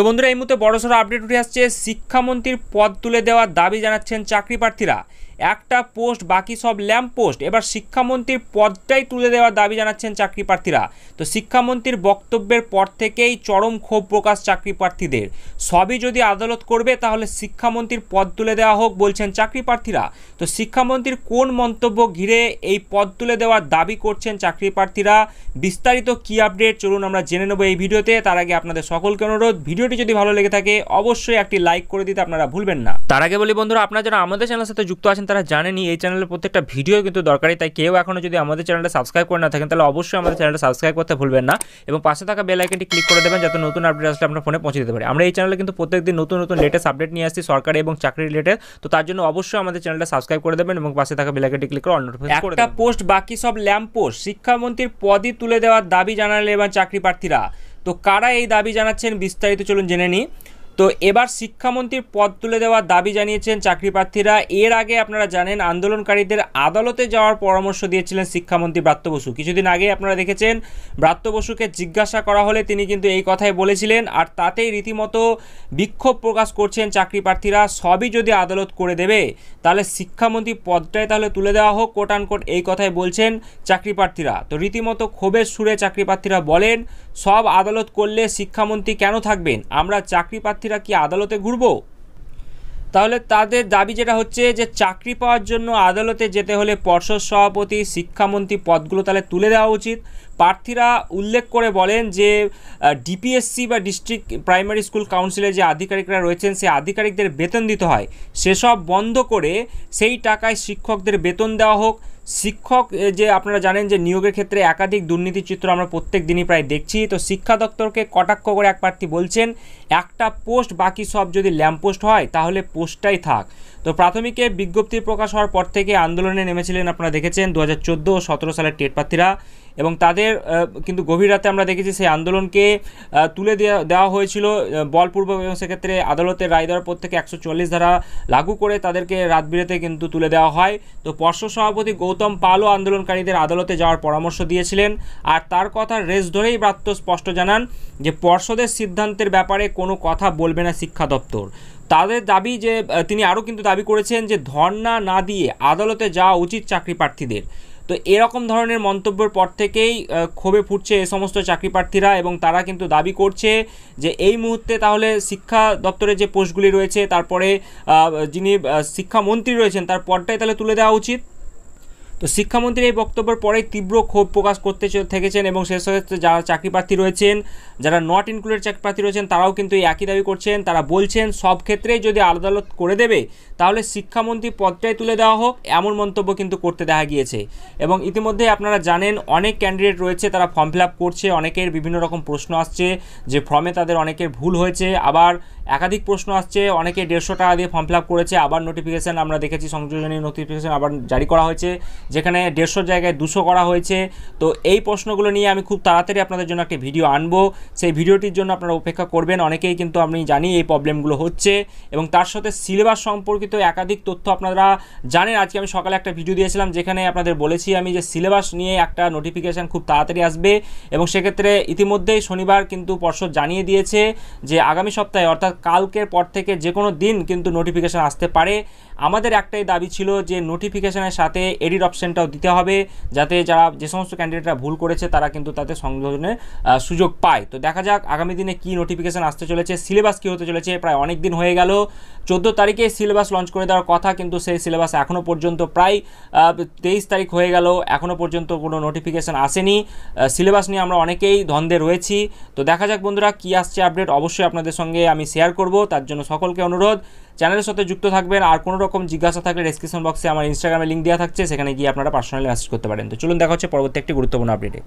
তো বন্ধুরা এই মুহূর্তে বড়সড় আপডেট উঠে আসছে শিক্ষামন্ত্রীর পদ তুলে দেওয়ার দাবি জানাচ্ছেন চাকরি প্রার্থীরা একটা পোস্ট বাকি সব ল্যাম্প পোস্ট এবার শিক্ষামন্ত্রীর পদটাই তুলে দেওয়ার দাবি জানাচ্ছেন চাকরি প্রার্থীরা তো শিক্ষামন্ত্রীর বক্তব্যের পর থেকেই চরম ক্ষোভ প্রকাশ চাকরি প্রার্থীদের সবই যদি আদালত করবে তাহলে শিক্ষামন্ত্রীর পদ তুলে দেওয়া হোক বলছেন চাকরি প্রার্থীরা তো শিক্ষামন্ত্রীর কোন মন্তব্য ঘিরে এই পদ তুলে দেওয়ার দাবি করছেন চাকরি প্রার্থীরা বিস্তারিত কি আপডেট চলুন আমরা জেনে নেব এই ভিডিওতে তার আগে আপনাদের সকলকে অনুরোধ ভিডিওটি যদি ভালো লেগে থাকে অবশ্যই একটি লাইক করে দিতে আপনারা ভুলবেন না তার আগে বলি বন্ধুরা আপনারা যারা আমাদের চ্যানেলের সাথে যুক্ত আছেন তারা জানেনি এই চ্যানেলের প্রত্যেকটা ভিডিও কিন্তু দরকারি তাই কেউ এখনও যদি আমাদের চ্যানেলটা সাবস্ক্রাইব করে না থাকেন তাহলে অবশ্যই আমাদের চ্যানেলটা সাবস্ক্রাইব করতে ভুলবেন না এবং পাশে থাকা বেল আইকনটি ক্লিক করে দেবেন যাতে নতুন আপডেট আসলে আপনার ফোনে পৌঁছে দিতে পারে আমরা এই চ্যানেলে কিন্তু প্রত্যেকদিন নতুন নতুন লেটেস্ট আপডেট নিয়ে আসছি সরকারি এবং চাকরি রিলেটেড তো তার জন্য অবশ্যই আমাদের চ্যানেলটা সাবস্ক্রাইব করে দেবেন এবং পাশে থাকা বেল আইকনটি ক্লিক করে অল নোটিফিকেশন করে একটা পোস্ট বাকি সব ল্যাম্প পোস্ট শিক্ষামন্ত্রীর পদই তুলে দেওয়ার দাবি জানালেন এবার চাকরি প্রার্থীরা তো কারা এই দাবি জানাচ্ছেন বিস্তারিত চলুন জেনে নিই তো এবার শিক্ষামন্ত্রীর পদ তুলে দেওয়ার দাবি জানিয়েছেন চাকরিপ্রার্থীরা এর আগে আপনারা জানেন আন্দোলনকারীদের আদালতে যাওয়ার পরামর্শ দিয়েছিলেন শিক্ষামন্ত্রী ব্রাত্য বসু কিছুদিন আগে আপনারা দেখেছেন ব্রাত্য বসুকে জিজ্ঞাসা করা হলে তিনি কিন্তু এই কথাই বলেছিলেন আর তাতেই রীতিমতো বিক্ষোভ প্রকাশ করছেন চাকরিপ্রার্থীরা সবই যদি আদালত করে দেবে তাহলে শিক্ষামন্ত্রী পদটাই তাহলে তুলে দেওয়া হোক কোট কোট এই কথাই বলছেন চাকরিপ্রার্থীরা তো রীতিমতো ক্ষোভের সুরে চাকরিপ্রার্থীরা বলেন সব আদালত করলে শিক্ষামন্ত্রী কেন থাকবেন আমরা চাকরিপ্রার্থী প্রার্থীরা কি আদালতে ঘুরব তাহলে তাদের দাবি যেটা হচ্ছে যে চাকরি পাওয়ার জন্য আদালতে যেতে হলে পর্ষদ সভাপতি শিক্ষামন্ত্রী পদগুলো তাহলে তুলে দেওয়া উচিত প্রার্থীরা উল্লেখ করে বলেন যে ডিপিএসসি বা ডিস্ট্রিক্ট প্রাইমারি স্কুল কাউন্সিলের যে আধিকারিকরা রয়েছেন সেই আধিকারিকদের বেতন দিতে হয় সেসব বন্ধ করে সেই টাকায় শিক্ষকদের বেতন দেওয়া হোক শিক্ষক যে আপনারা জানেন যে নিয়োগের ক্ষেত্রে একাধিক দুর্নীতির চিত্র আমরা প্রত্যেক দিনই প্রায় দেখছি তো শিক্ষা দপ্তরকে কটাক্ষ করে এক প্রার্থী বলছেন একটা পোস্ট বাকি সব যদি ল্যাম্পপোস্ট হয় তাহলে পোস্টটাই থাক তো প্রাথমিকে বিজ্ঞপ্তি প্রকাশ হওয়ার পর থেকে আন্দোলনে নেমেছিলেন আপনারা দেখেছেন দু হাজার চোদ্দো সতেরো সালের টেট প্রার্থীরা এবং তাদের কিন্তু গভীর রাতে আমরা দেখেছি সেই আন্দোলনকে তুলে দেওয়া দেওয়া হয়েছিল বলপূর্বক এবং সেক্ষেত্রে আদালতের রায় দেওয়ার পর থেকে একশো ধারা লাগু করে তাদেরকে রাতবিরেতে কিন্তু তুলে দেওয়া হয় তো পর্ষদ সভাপতি গৌতম পালও আন্দোলনকারীদের আদালতে যাওয়ার পরামর্শ দিয়েছিলেন আর তার কথা রেস ধরেই ব্রাত্য স্পষ্ট জানান যে পর্ষদের সিদ্ধান্তের ব্যাপারে কোনো কথা বলবে না শিক্ষা দপ্তর তাদের দাবি যে তিনি আরও কিন্তু দাবি করেছেন যে ধর্না না দিয়ে আদালতে যাওয়া উচিত চাকরি প্রার্থীদের তো এরকম ধরনের মন্তব্যের পর থেকেই ক্ষোভে ফুটছে এ সমস্ত চাকরি প্রার্থীরা এবং তারা কিন্তু দাবি করছে যে এই মুহূর্তে তাহলে শিক্ষা দপ্তরের যে পোস্টগুলি রয়েছে তারপরে যিনি শিক্ষামন্ত্রী রয়েছেন তার পদটাই তাহলে তুলে দেওয়া উচিত তো শিক্ষামন্ত্রীর এই বক্তব্যের পরে তীব্র ক্ষোভ প্রকাশ করতে থেকেছেন এবং শেষ সাথে যারা চাকরি প্রার্থী রয়েছেন যারা নট ইনক্লুডেড চাকরি প্রার্থী রয়েছেন তারাও কিন্তু এই একই দাবি করছেন তারা বলছেন সব ক্ষেত্রেই যদি আদালত করে দেবে তাহলে শিক্ষামন্ত্রী পদটাই তুলে দেওয়া হোক এমন মন্তব্য কিন্তু করতে দেখা গিয়েছে এবং ইতিমধ্যে আপনারা জানেন অনেক ক্যান্ডিডেট রয়েছে তারা ফর্ম ফিল করছে অনেকের বিভিন্ন রকম প্রশ্ন আসছে যে ফর্মে তাদের অনেকের ভুল হয়েছে আবার একাধিক প্রশ্ন আসছে অনেকে দেড়শো টাকা দিয়ে ফর্ম ফিল করেছে আবার নোটিফিকেশান আমরা দেখেছি সংযোজনীয় নোটিফিকেশান আবার জারি করা হয়েছে যেখানে দেড়শোর জায়গায় দুশো করা হয়েছে তো এই প্রশ্নগুলো নিয়ে আমি খুব তাড়াতাড়ি আপনাদের জন্য একটি ভিডিও আনবো সেই ভিডিওটির জন্য আপনারা অপেক্ষা করবেন অনেকেই কিন্তু আমি জানি এই প্রবলেমগুলো হচ্ছে এবং তার সাথে সিলেবাস সম্পর্কিত একাধিক তথ্য আপনারা জানেন আজকে আমি সকালে একটা ভিডিও দিয়েছিলাম যেখানে আপনাদের বলেছি আমি যে সিলেবাস নিয়ে একটা নোটিফিকেশান খুব তাড়াতাড়ি আসবে এবং সেক্ষেত্রে ইতিমধ্যেই শনিবার কিন্তু পর্ষদ জানিয়ে দিয়েছে যে আগামী সপ্তাহে অর্থাৎ কালকের পর থেকে যে কোনো দিন কিন্তু নোটিফিকেশান আসতে পারে আমাদের একটাই দাবি ছিল যে নোটিফিকেশানের সাথে এডিট অপশানটাও দিতে হবে যাতে যারা যে সমস্ত ক্যান্ডিডেটরা ভুল করেছে তারা কিন্তু তাতে সংযোজনের সুযোগ পায় তো দেখা যাক আগামী দিনে কি নোটিফিকেশান আসতে চলেছে সিলেবাস কী হতে চলেছে প্রায় অনেক দিন হয়ে গেল চোদ্দ তারিখে সিলেবাস লঞ্চ করে দেওয়ার কথা কিন্তু সেই সিলেবাস এখনও পর্যন্ত প্রায় তেইশ তারিখ হয়ে গেল এখনও পর্যন্ত কোনো নোটিফিকেশান আসেনি সিলেবাস নিয়ে আমরা অনেকেই ধন্দে রয়েছি তো দেখা যাক বন্ধুরা কী আসছে আপডেট অবশ্যই আপনাদের সঙ্গে আমি শেয়ার করব তার জন্য সকলকে অনুরোধ চ্যানেলের সাথে যুক্ত থাকবেন আর কোনো রকম জিজ্ঞাসা থাকলে ডিসক্রিপশন বক্সে আমার ইনস্টাগ্রামে লিঙ্ক দেওয়া থাকছে সেখানে গিয়ে আপনারা পার্সোনালি মেসেজ করতে পারেন তো চলুন দেখা হচ্ছে পরবর্তী একটি গুরুত্বপূর্ণ আপডেটে